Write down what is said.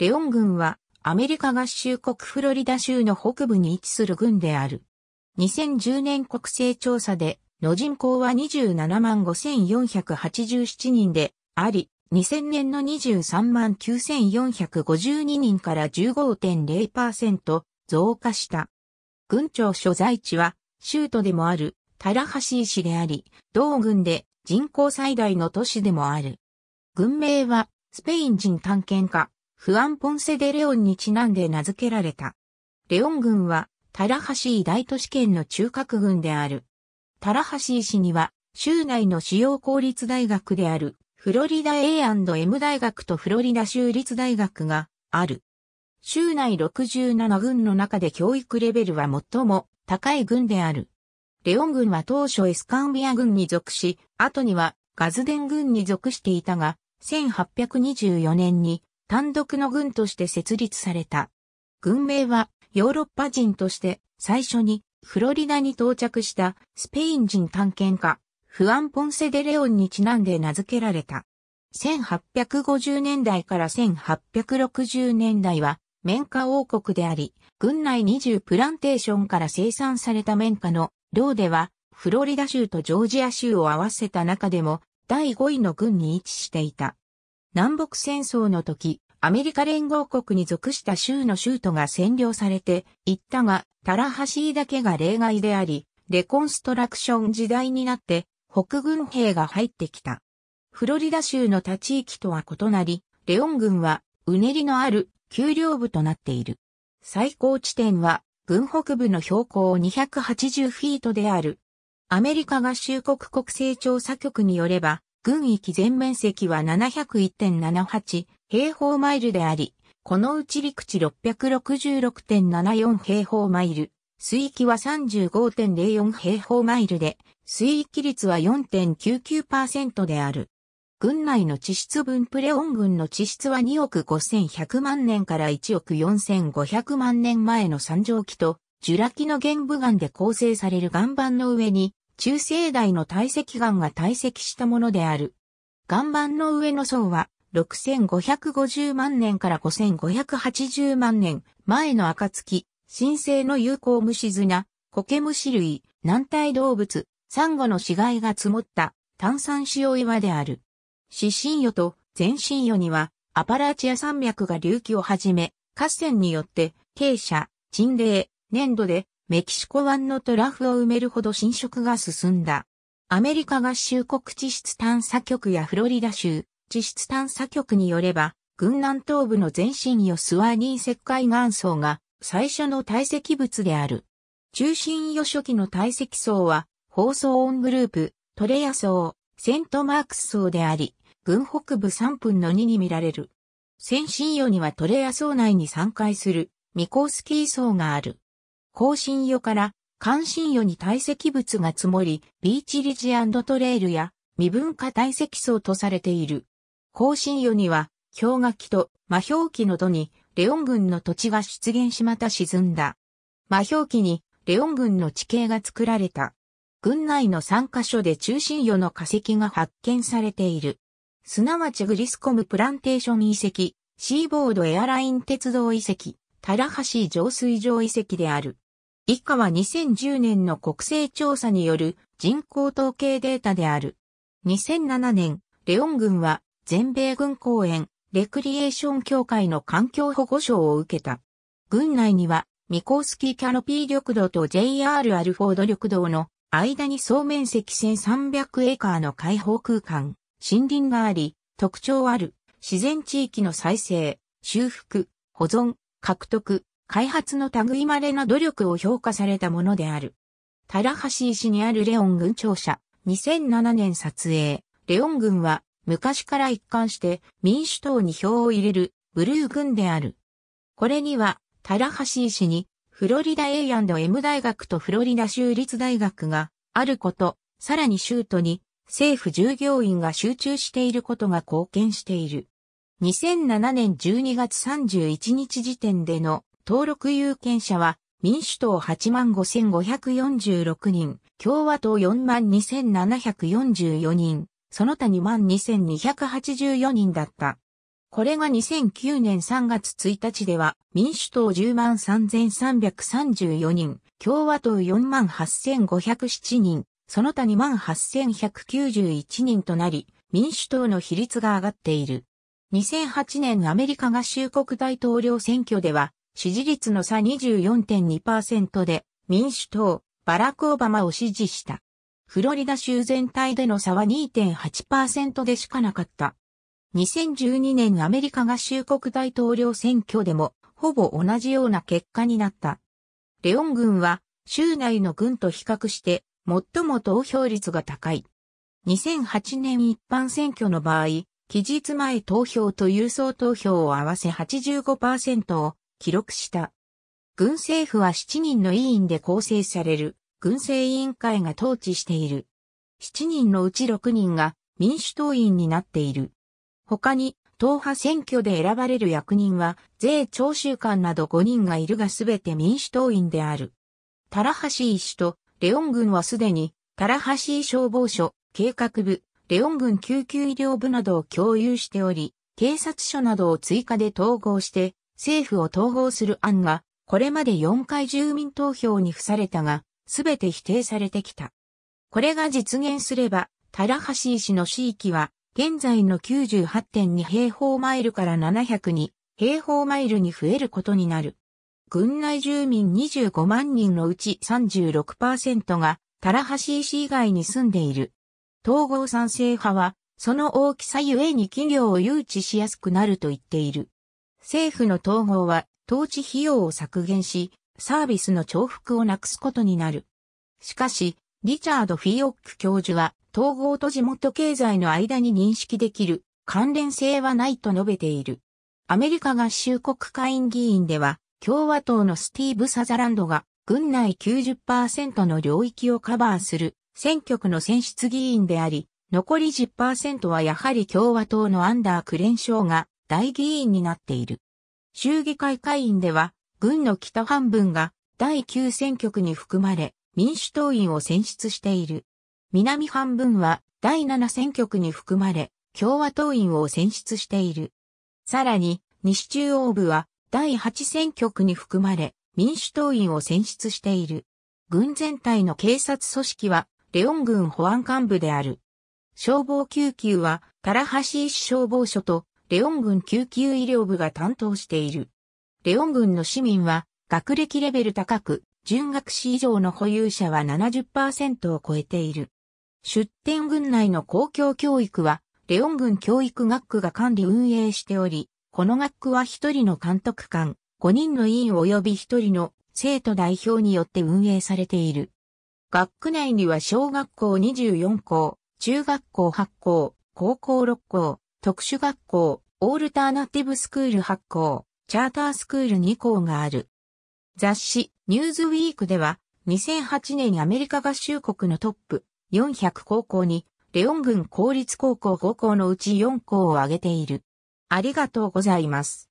レオン軍はアメリカ合衆国フロリダ州の北部に位置する軍である。2010年国勢調査で、の人口は27万5487人であり、2000年の23万9452人から15.0%増加した。軍庁所在地は、州都でもある、タラハシー市であり、同軍で人口最大の都市でもある。軍名は、スペイン人探検家、フアン・ポンセ・デ・レオンにちなんで名付けられた。レオン軍は、タラハシー大都市圏の中核軍である。タラハシー市には、州内の主要公立大学である、フロリダ A&M 大学とフロリダ州立大学がある。州内67軍の中で教育レベルは最も高い軍である。レオン軍は当初エスカンビア軍に属し、後にはガズデン軍に属していたが、1824年に単独の軍として設立された。軍名はヨーロッパ人として最初にフロリダに到着したスペイン人探検家フアン・ポンセ・デ・レオンにちなんで名付けられた。1850年代から1860年代は綿花王国であり、軍内20プランテーションから生産された綿花の量ではフロリダ州とジョージア州を合わせた中でも第5位の軍に位置していた。南北戦争の時、アメリカ連合国に属した州の州都が占領されていったが、タラハシーだけが例外であり、レコンストラクション時代になって北軍兵が入ってきた。フロリダ州の他地域とは異なり、レオン軍はうねりのある丘陵部となっている。最高地点は軍北部の標高280フィートである。アメリカ合衆国国勢調査局によれば、軍域全面積は701.78平方マイルであり、このうち陸地666.74平方マイル、水域は35.04平方マイルで、水域率は4.99%である。軍内の地質分プレオン群の地質は2億5100万年から1億4500万年前の三畳紀と、ジュラ紀の玄武岩で構成される岩盤の上に、中生代の堆積岩が堆積したものである。岩盤の上の層は、6550万年から5580万年前の暁、新生の有効虫砂、苔虫類、軟体動物、サンゴの死骸が積もった炭酸塩岩である。四神魚と全神魚にはアパラチア山脈が隆起をはじめ、河川によって傾斜、沈霊、粘土でメキシコ湾のトラフを埋めるほど侵食が進んだ。アメリカ合衆国地質探査局やフロリダ州、地質探査局によれば、軍南東部の前身ヨスワニー石灰岩層が最初の堆積物である。中心与初期の堆積層は、放送音グループ、トレヤ層、セントマークス層であり、軍北部3分の2に見られる。先進与にはトレヤ層内に散開する、ミコースキー層がある。後進与から、関心与に堆積物が積もり、ビーチリジトレイルや、未分化堆積層とされている。更新世には、氷河期と魔氷期の土に、レオン軍の土地が出現しまた沈んだ。魔氷期に、レオン軍の地形が作られた。軍内の3カ所で中心世の化石が発見されている。すなわちグリスコムプランテーション遺跡、シーボードエアライン鉄道遺跡、タラハシ浄水場遺跡である。以下は2010年の国勢調査による人口統計データである。2007年、レオン軍は全米軍公園、レクリエーション協会の環境保護賞を受けた。軍内には、ミコースキーキャノピー緑道と JR アルフォード緑道の間に総面積1300エーカーの開放空間、森林があり、特徴ある自然地域の再生、修復、保存、獲得、開発の類まれな努力を評価されたものである。タラハシー市にあるレオン軍庁舎、2007年撮影。レオン軍は昔から一貫して民主党に票を入れるブルー軍である。これには、タラハシー氏にフロリダ A&M 大学とフロリダ州立大学があること、さらに州都に政府従業員が集中していることが貢献している。2007年12月31日時点での登録有権者は民主党85,546人、共和党42,744人、その他22,284人だった。これが2009年3月1日では、民主党103,334人、共和党48,507人、その他28,191人となり、民主党の比率が上がっている。2008年アメリカ合衆国大統領選挙では、支持率の差24.2%で、民主党、バラク・オバマを支持した。フロリダ州全体での差は2.8%でしかなかった。2012年アメリカ合衆国大統領選挙でも、ほぼ同じような結果になった。レオン軍は、州内の軍と比較して、最も投票率が高い。2008年一般選挙の場合、期日前投票と郵送投票を合わせ85%を記録した。軍政府は7人の委員で構成される。軍政委員会が統治している。7人のうち6人が民主党員になっている。他に、党派選挙で選ばれる役人は、税徴収官など5人がいるがすべて民主党員である。タラハシー氏とレオン軍はすでに、タラハシー消防署、計画部、レオン軍救急医療部などを共有しており、警察署などを追加で統合して、政府を統合する案が、これまで4回住民投票に付されたが、すべて否定されてきた。これが実現すれば、タラハシー市の市域は、現在の98.2平方マイルから702平方マイルに増えることになる。郡内住民25万人のうち36%が、タラハシー市以外に住んでいる。統合賛成派は、その大きさゆえに企業を誘致しやすくなると言っている。政府の統合は、統治費用を削減し、サービスの重複をなくすことになる。しかし、リチャード・フィオック教授は、統合と地元経済の間に認識できる関連性はないと述べている。アメリカ合衆国会員議員では、共和党のスティーブ・サザランドが、軍内90%の領域をカバーする選挙区の選出議員であり、残り10%はやはり共和党のアンダー・クレンショーが大議員になっている。衆議会会員では、軍の北半分が第9選挙区に含まれ、民主党員を選出している。南半分は第7選挙区に含まれ、共和党員を選出している。さらに、西中央部は第8選挙区に含まれ、民主党員を選出している。軍全体の警察組織は、レオン軍保安幹部である。消防救急は、タラハシ市消防署と、レオン軍救急医療部が担当している。レオン軍の市民は、学歴レベル高く、準学士以上の保有者は70%を超えている。出店軍内の公共教育は、レオン軍教育学区が管理運営しており、この学区は一人の監督官、5人の委員及び一人の生徒代表によって運営されている。学区内には小学校24校、中学校8校、高校6校、特殊学校、オールターナティブスクール8校、チャータースクール2校がある。雑誌、ニューズウィークでは、2008年にアメリカ合衆国のトップ400高校に、レオン軍公立高校5校のうち4校を挙げている。ありがとうございます。